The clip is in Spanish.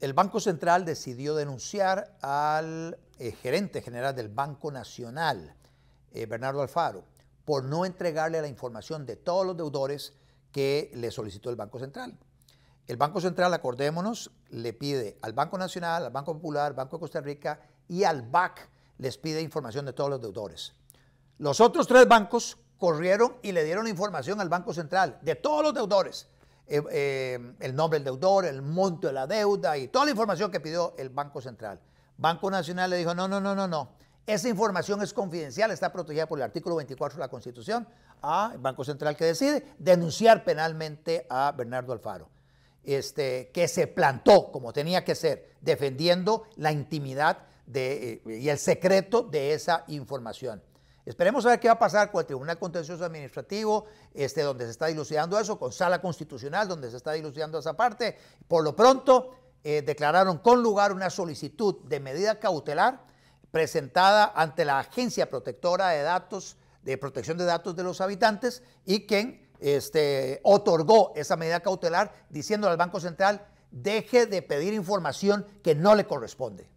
El Banco Central decidió denunciar al eh, gerente general del Banco Nacional, eh, Bernardo Alfaro, por no entregarle la información de todos los deudores que le solicitó el Banco Central. El Banco Central, acordémonos, le pide al Banco Nacional, al Banco Popular, al Banco de Costa Rica y al BAC les pide información de todos los deudores. Los otros tres bancos corrieron y le dieron información al Banco Central de todos los deudores. Eh, eh, el nombre del deudor, el monto de la deuda y toda la información que pidió el Banco Central. Banco Nacional le dijo, no, no, no, no, no. Esa información es confidencial, está protegida por el artículo 24 de la Constitución. Ah, el Banco Central que decide denunciar penalmente a Bernardo Alfaro, este, que se plantó como tenía que ser, defendiendo la intimidad de, eh, y el secreto de esa información. Esperemos a ver qué va a pasar con el Tribunal Contencioso Administrativo, este, donde se está dilucidando eso, con Sala Constitucional, donde se está dilucidando esa parte. Por lo pronto, eh, declararon con lugar una solicitud de medida cautelar presentada ante la Agencia Protectora de Datos, de Protección de Datos de los Habitantes, y quien este, otorgó esa medida cautelar diciendo al Banco Central, deje de pedir información que no le corresponde.